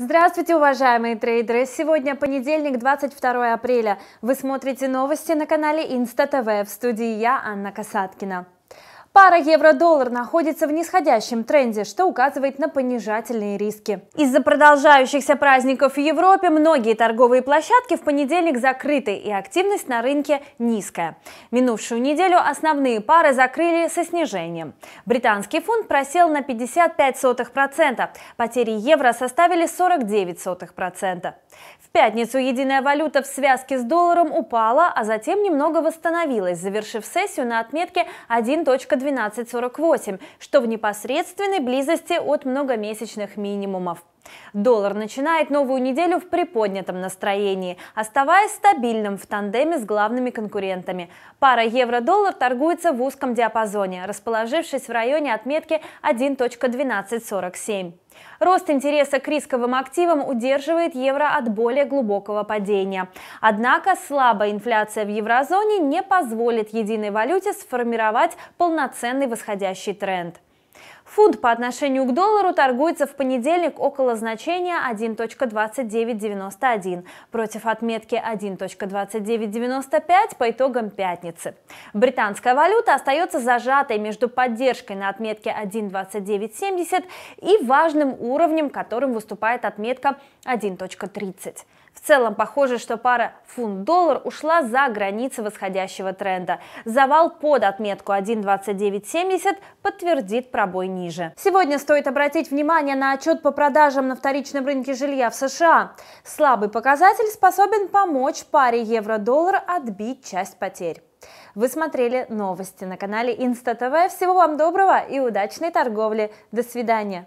Здравствуйте, уважаемые трейдеры! Сегодня понедельник, 22 апреля. Вы смотрите новости на канале Инста ТВ. В студии я, Анна Касаткина. Пара евро-доллар находится в нисходящем тренде, что указывает на понижательные риски. Из-за продолжающихся праздников в Европе многие торговые площадки в понедельник закрыты и активность на рынке низкая. Минувшую неделю основные пары закрыли со снижением. Британский фунт просел на 55%, потери евро составили 49%. В пятницу единая валюта в связке с долларом упала, а затем немного восстановилась, завершив сессию на отметке 1.20. 1248, что в непосредственной близости от многомесячных минимумов. Доллар начинает новую неделю в приподнятом настроении, оставаясь стабильным в тандеме с главными конкурентами. Пара евро-доллар торгуется в узком диапазоне, расположившись в районе отметки 1.1247. Рост интереса к рисковым активам удерживает евро от более глубокого падения. Однако слабая инфляция в еврозоне не позволит единой валюте сформировать полноценный восходящий тренд. Фунт по отношению к доллару торгуется в понедельник около значения 1.2991 против отметки 1.2995 по итогам пятницы. Британская валюта остается зажатой между поддержкой на отметке 1.2970 и важным уровнем, которым выступает отметка 1.30. В целом похоже, что пара фунт-доллар ушла за границы восходящего тренда. Завал под отметку 1.2970 подтвердит пробой ниже. Сегодня стоит обратить внимание на отчет по продажам на вторичном рынке жилья в США. Слабый показатель способен помочь паре евро-доллар отбить часть потерь. Вы смотрели новости на канале Инста ТВ. Всего вам доброго и удачной торговли. До свидания.